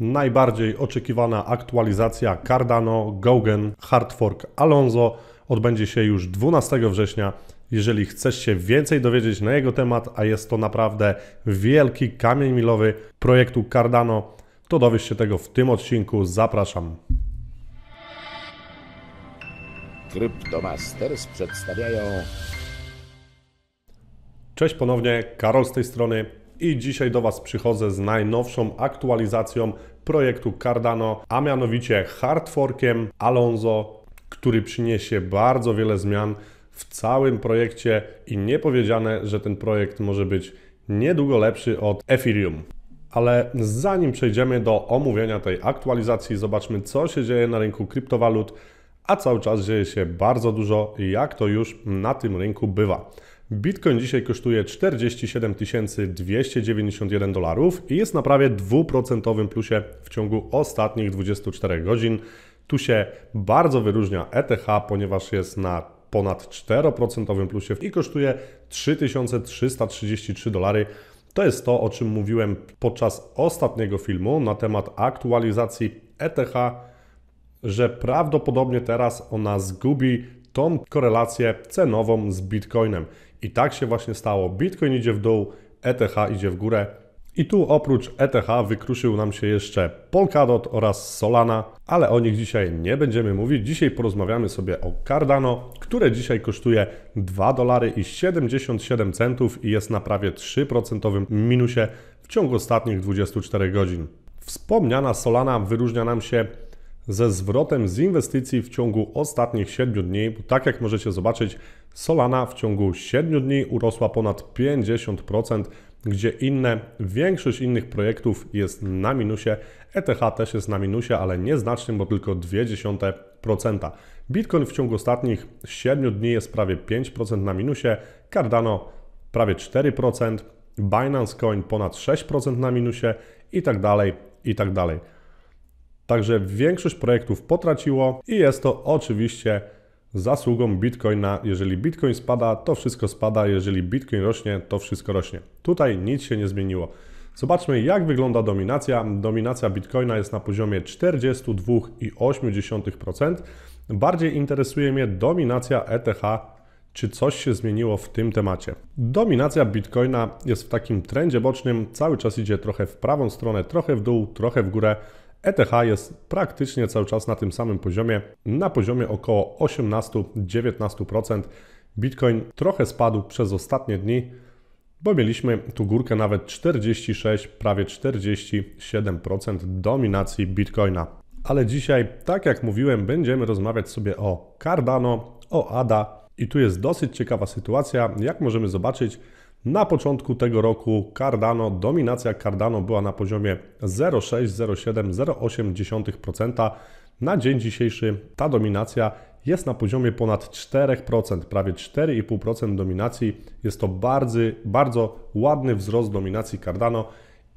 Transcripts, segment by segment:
Najbardziej oczekiwana aktualizacja Cardano, Gogen, Hardfork Alonso odbędzie się już 12 września. Jeżeli chcesz się więcej dowiedzieć na jego temat, a jest to naprawdę wielki kamień milowy projektu Cardano, to dowiesz się tego w tym odcinku. Zapraszam. Cryptomasters przedstawiają. Cześć ponownie, Karol z tej strony i dzisiaj do Was przychodzę z najnowszą aktualizacją projektu Cardano, a mianowicie hardforkiem Alonso, który przyniesie bardzo wiele zmian w całym projekcie i nie powiedziane, że ten projekt może być niedługo lepszy od Ethereum. Ale zanim przejdziemy do omówienia tej aktualizacji, zobaczmy co się dzieje na rynku kryptowalut, a cały czas dzieje się bardzo dużo, jak to już na tym rynku bywa. Bitcoin dzisiaj kosztuje 47 291 dolarów i jest na prawie 2% plusie w ciągu ostatnich 24 godzin. Tu się bardzo wyróżnia ETH, ponieważ jest na ponad 4% plusie i kosztuje 3333 dolary. To jest to, o czym mówiłem podczas ostatniego filmu na temat aktualizacji ETH, że prawdopodobnie teraz ona zgubi tą korelację cenową z Bitcoinem. I tak się właśnie stało. Bitcoin idzie w dół, ETH idzie w górę. I tu oprócz ETH wykruszył nam się jeszcze Polkadot oraz Solana, ale o nich dzisiaj nie będziemy mówić. Dzisiaj porozmawiamy sobie o Cardano, które dzisiaj kosztuje 2 dolary i 77 centów i jest na prawie 3% minusie w ciągu ostatnich 24 godzin. Wspomniana Solana wyróżnia nam się ze zwrotem z inwestycji w ciągu ostatnich 7 dni, bo tak jak możecie zobaczyć, Solana w ciągu 7 dni urosła ponad 50%, gdzie inne, większość innych projektów jest na minusie. ETH też jest na minusie, ale nieznacznym, bo tylko 0,2%. Bitcoin w ciągu ostatnich 7 dni jest prawie 5% na minusie, Cardano prawie 4%, Binance Coin ponad 6% na minusie i tak dalej, i tak dalej. Także większość projektów potraciło i jest to oczywiście zasługą Bitcoina. Jeżeli Bitcoin spada, to wszystko spada, jeżeli Bitcoin rośnie, to wszystko rośnie. Tutaj nic się nie zmieniło. Zobaczmy, jak wygląda dominacja. Dominacja Bitcoina jest na poziomie 42,8%. Bardziej interesuje mnie dominacja ETH. Czy coś się zmieniło w tym temacie? Dominacja Bitcoina jest w takim trendzie bocznym, cały czas idzie trochę w prawą stronę, trochę w dół, trochę w górę. ETH jest praktycznie cały czas na tym samym poziomie, na poziomie około 18-19%. Bitcoin trochę spadł przez ostatnie dni, bo mieliśmy tu górkę nawet 46, prawie 47% dominacji Bitcoina. Ale dzisiaj, tak jak mówiłem, będziemy rozmawiać sobie o Cardano, o ADA i tu jest dosyć ciekawa sytuacja, jak możemy zobaczyć, na początku tego roku Cardano, dominacja Cardano była na poziomie 0,6-0,7-0,8%. Na dzień dzisiejszy ta dominacja jest na poziomie ponad 4%, prawie 4,5% dominacji. Jest to bardzo, bardzo ładny wzrost dominacji Cardano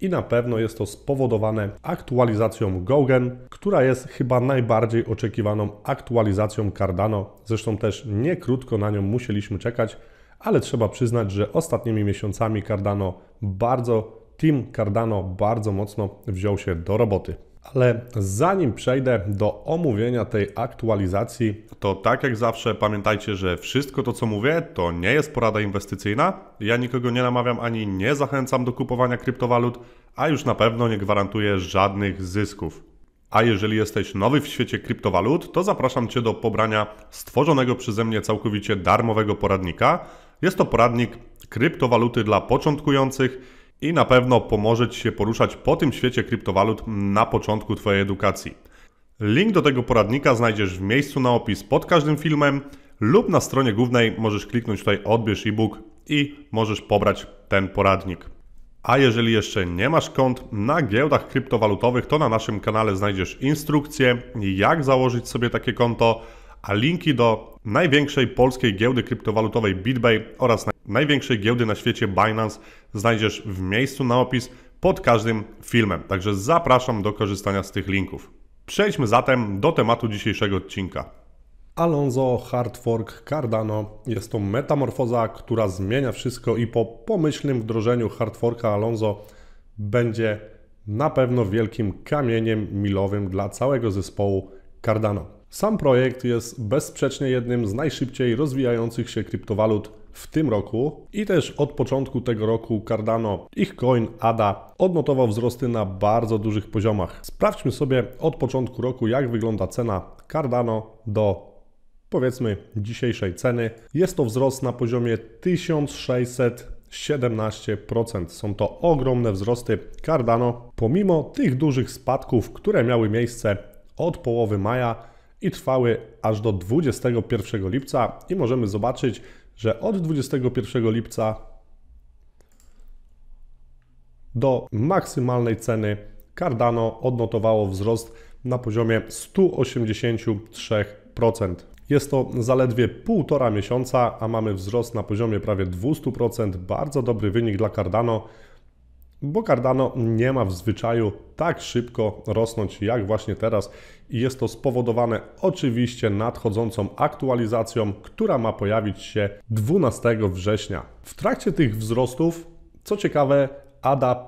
i na pewno jest to spowodowane aktualizacją Gogen, która jest chyba najbardziej oczekiwaną aktualizacją Cardano. Zresztą też nie krótko na nią musieliśmy czekać ale trzeba przyznać, że ostatnimi miesiącami Cardano bardzo, team Cardano bardzo mocno wziął się do roboty. Ale zanim przejdę do omówienia tej aktualizacji, to tak jak zawsze pamiętajcie, że wszystko to co mówię to nie jest porada inwestycyjna. Ja nikogo nie namawiam ani nie zachęcam do kupowania kryptowalut, a już na pewno nie gwarantuję żadnych zysków. A jeżeli jesteś nowy w świecie kryptowalut, to zapraszam Cię do pobrania stworzonego przeze mnie całkowicie darmowego poradnika – jest to poradnik kryptowaluty dla początkujących i na pewno pomoże Ci się poruszać po tym świecie kryptowalut na początku Twojej edukacji. Link do tego poradnika znajdziesz w miejscu na opis pod każdym filmem lub na stronie głównej możesz kliknąć tutaj odbierz e-book i możesz pobrać ten poradnik. A jeżeli jeszcze nie masz kont na giełdach kryptowalutowych, to na naszym kanale znajdziesz instrukcję, jak założyć sobie takie konto, a linki do największej polskiej giełdy kryptowalutowej BitBay oraz największej giełdy na świecie Binance znajdziesz w miejscu na opis pod każdym filmem. Także zapraszam do korzystania z tych linków. Przejdźmy zatem do tematu dzisiejszego odcinka. Alonso, Hard Fork, Cardano jest to metamorfoza, która zmienia wszystko i po pomyślnym wdrożeniu Hard Forka Alonso będzie na pewno wielkim kamieniem milowym dla całego zespołu Cardano. Sam projekt jest bezsprzecznie jednym z najszybciej rozwijających się kryptowalut w tym roku i też od początku tego roku Cardano, ich coin ADA odnotował wzrosty na bardzo dużych poziomach. Sprawdźmy sobie od początku roku jak wygląda cena Cardano do powiedzmy dzisiejszej ceny. Jest to wzrost na poziomie 1600 17%. Są to ogromne wzrosty Cardano, pomimo tych dużych spadków, które miały miejsce od połowy maja i trwały aż do 21 lipca i możemy zobaczyć, że od 21 lipca do maksymalnej ceny Cardano odnotowało wzrost na poziomie 183%. Jest to zaledwie półtora miesiąca, a mamy wzrost na poziomie prawie 200%. Bardzo dobry wynik dla Cardano bo Cardano nie ma w zwyczaju tak szybko rosnąć jak właśnie teraz i jest to spowodowane oczywiście nadchodzącą aktualizacją, która ma pojawić się 12 września. W trakcie tych wzrostów, co ciekawe, ADA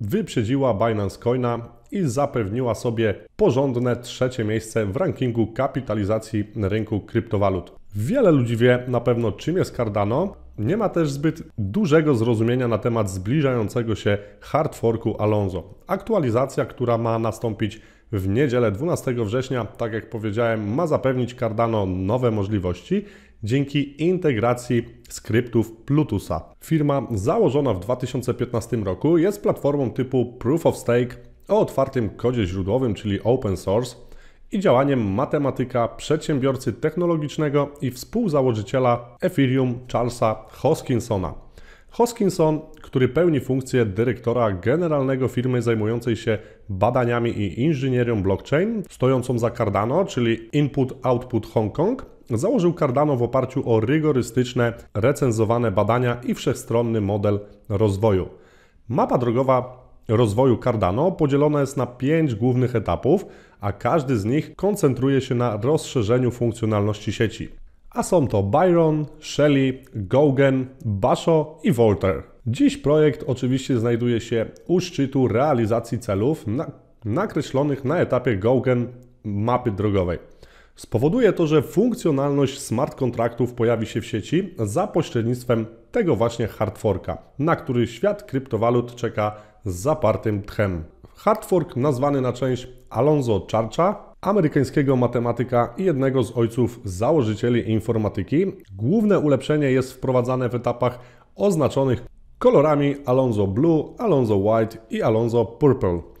wyprzedziła Binance Coina i zapewniła sobie porządne trzecie miejsce w rankingu kapitalizacji rynku kryptowalut. Wiele ludzi wie na pewno czym jest Cardano, nie ma też zbyt dużego zrozumienia na temat zbliżającego się hard forku Alonso. Aktualizacja, która ma nastąpić w niedzielę 12 września, tak jak powiedziałem, ma zapewnić Cardano nowe możliwości dzięki integracji skryptów Bluetootha. Firma założona w 2015 roku jest platformą typu Proof of Stake o otwartym kodzie źródłowym, czyli open source, i działaniem matematyka, przedsiębiorcy technologicznego i współzałożyciela Ethereum Charlesa Hoskinsona. Hoskinson, który pełni funkcję dyrektora generalnego firmy zajmującej się badaniami i inżynierią blockchain, stojącą za Cardano, czyli Input Output Hong Kong, założył Cardano w oparciu o rygorystyczne, recenzowane badania i wszechstronny model rozwoju. Mapa drogowa rozwoju Cardano podzielona jest na pięć głównych etapów, a każdy z nich koncentruje się na rozszerzeniu funkcjonalności sieci. A są to Byron, Shelley, Gaugen, Basho i Volter. Dziś projekt oczywiście znajduje się u szczytu realizacji celów na, nakreślonych na etapie Gaugen mapy drogowej. Spowoduje to, że funkcjonalność smart kontraktów pojawi się w sieci za pośrednictwem tego właśnie hardforka, na który świat kryptowalut czeka z zapartym tchem. Hardfork nazwany na część Alonso Charcha, amerykańskiego matematyka i jednego z ojców założycieli informatyki. Główne ulepszenie jest wprowadzane w etapach oznaczonych kolorami Alonso Blue, Alonso White i Alonso Purple.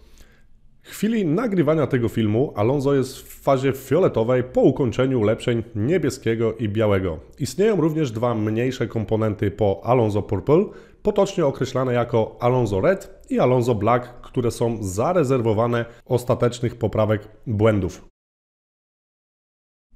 W chwili nagrywania tego filmu Alonso jest w fazie fioletowej po ukończeniu ulepszeń niebieskiego i białego. Istnieją również dwa mniejsze komponenty po Alonso Purple, potocznie określane jako Alonso Red i Alonso Black, które są zarezerwowane ostatecznych poprawek błędów.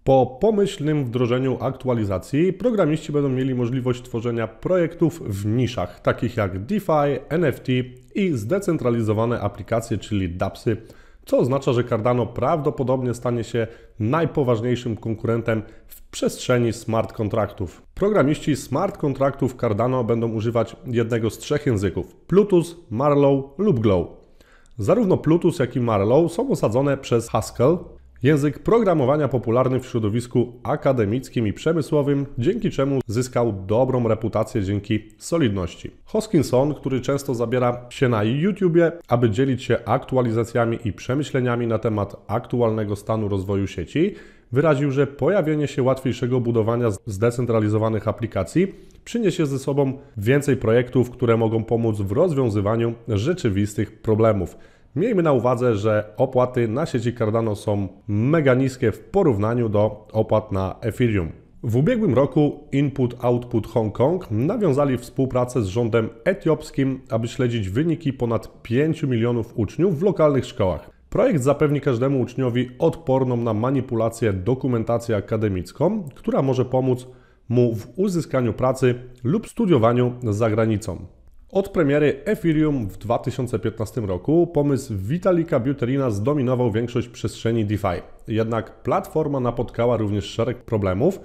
Po pomyślnym wdrożeniu aktualizacji programiści będą mieli możliwość tworzenia projektów w niszach, takich jak DeFi, NFT i zdecentralizowane aplikacje, czyli DAPSy, co oznacza, że Cardano prawdopodobnie stanie się najpoważniejszym konkurentem w przestrzeni smart kontraktów. Programiści smart kontraktów Cardano będą używać jednego z trzech języków: Plutus, Marlow lub Glow. Zarówno Plutus, jak i Marlow są osadzone przez Haskell, Język programowania popularny w środowisku akademickim i przemysłowym, dzięki czemu zyskał dobrą reputację dzięki solidności. Hoskinson, który często zabiera się na YouTubie, aby dzielić się aktualizacjami i przemyśleniami na temat aktualnego stanu rozwoju sieci, wyraził, że pojawienie się łatwiejszego budowania zdecentralizowanych aplikacji przyniesie ze sobą więcej projektów, które mogą pomóc w rozwiązywaniu rzeczywistych problemów. Miejmy na uwadze, że opłaty na sieci Cardano są mega niskie w porównaniu do opłat na Ethereum. W ubiegłym roku Input Output Hong Kong nawiązali współpracę z rządem etiopskim, aby śledzić wyniki ponad 5 milionów uczniów w lokalnych szkołach. Projekt zapewni każdemu uczniowi odporną na manipulację dokumentację akademicką, która może pomóc mu w uzyskaniu pracy lub studiowaniu za granicą. Od premiery Ethereum w 2015 roku pomysł Vitalika Buterina zdominował większość przestrzeni DeFi. Jednak platforma napotkała również szereg problemów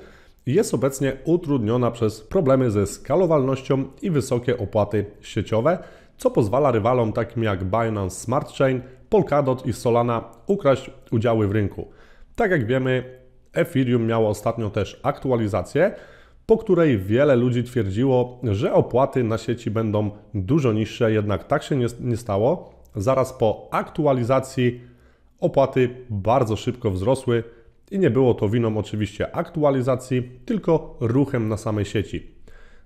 i jest obecnie utrudniona przez problemy ze skalowalnością i wysokie opłaty sieciowe, co pozwala rywalom takim jak Binance Smart Chain, Polkadot i Solana ukraść udziały w rynku. Tak jak wiemy, Ethereum miało ostatnio też aktualizację, po której wiele ludzi twierdziło, że opłaty na sieci będą dużo niższe, jednak tak się nie, nie stało. Zaraz po aktualizacji opłaty bardzo szybko wzrosły i nie było to winą oczywiście aktualizacji, tylko ruchem na samej sieci.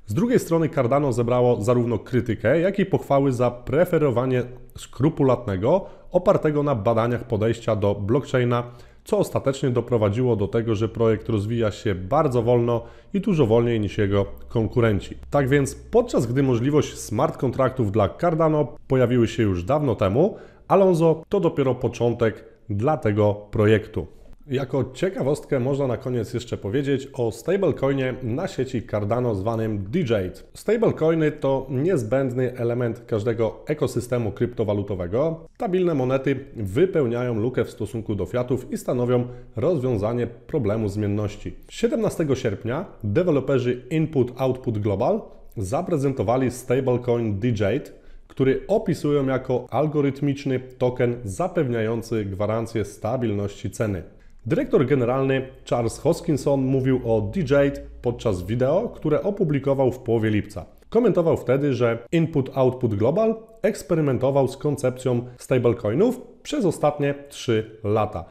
Z drugiej strony Cardano zebrało zarówno krytykę, jak i pochwały za preferowanie skrupulatnego, opartego na badaniach podejścia do blockchaina co ostatecznie doprowadziło do tego, że projekt rozwija się bardzo wolno i dużo wolniej niż jego konkurenci. Tak więc, podczas gdy możliwość smart kontraktów dla Cardano pojawiły się już dawno temu, Alonso to dopiero początek dla tego projektu. Jako ciekawostkę można na koniec jeszcze powiedzieć o stablecoinie na sieci Cardano zwanym DJade. Stablecoiny to niezbędny element każdego ekosystemu kryptowalutowego. Stabilne monety wypełniają lukę w stosunku do fiatów i stanowią rozwiązanie problemu zmienności. 17 sierpnia deweloperzy Input Output Global zaprezentowali stablecoin DJade, który opisują jako algorytmiczny token zapewniający gwarancję stabilności ceny. Dyrektor generalny Charles Hoskinson mówił o DJate podczas wideo, które opublikował w połowie lipca. Komentował wtedy, że Input-Output Global eksperymentował z koncepcją stablecoinów przez ostatnie 3 lata.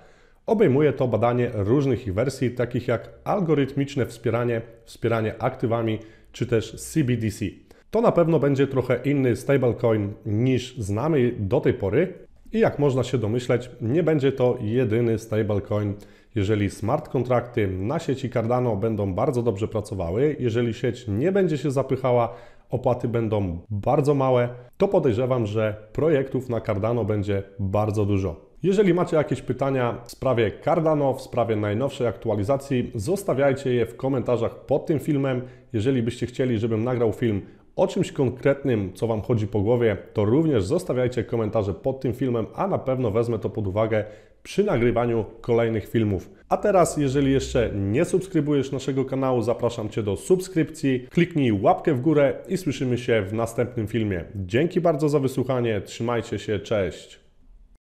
Obejmuje to badanie różnych ich wersji, takich jak algorytmiczne wspieranie, wspieranie aktywami czy też CBDC. To na pewno będzie trochę inny stablecoin niż znamy do tej pory, i jak można się domyśleć, nie będzie to jedyny stablecoin. Jeżeli smart kontrakty na sieci Cardano będą bardzo dobrze pracowały, jeżeli sieć nie będzie się zapychała, opłaty będą bardzo małe, to podejrzewam, że projektów na Cardano będzie bardzo dużo. Jeżeli macie jakieś pytania w sprawie Cardano, w sprawie najnowszej aktualizacji, zostawiajcie je w komentarzach pod tym filmem. Jeżeli byście chcieli, żebym nagrał film o czymś konkretnym, co Wam chodzi po głowie, to również zostawiajcie komentarze pod tym filmem, a na pewno wezmę to pod uwagę przy nagrywaniu kolejnych filmów. A teraz, jeżeli jeszcze nie subskrybujesz naszego kanału, zapraszam Cię do subskrypcji. Kliknij łapkę w górę i słyszymy się w następnym filmie. Dzięki bardzo za wysłuchanie, trzymajcie się, cześć!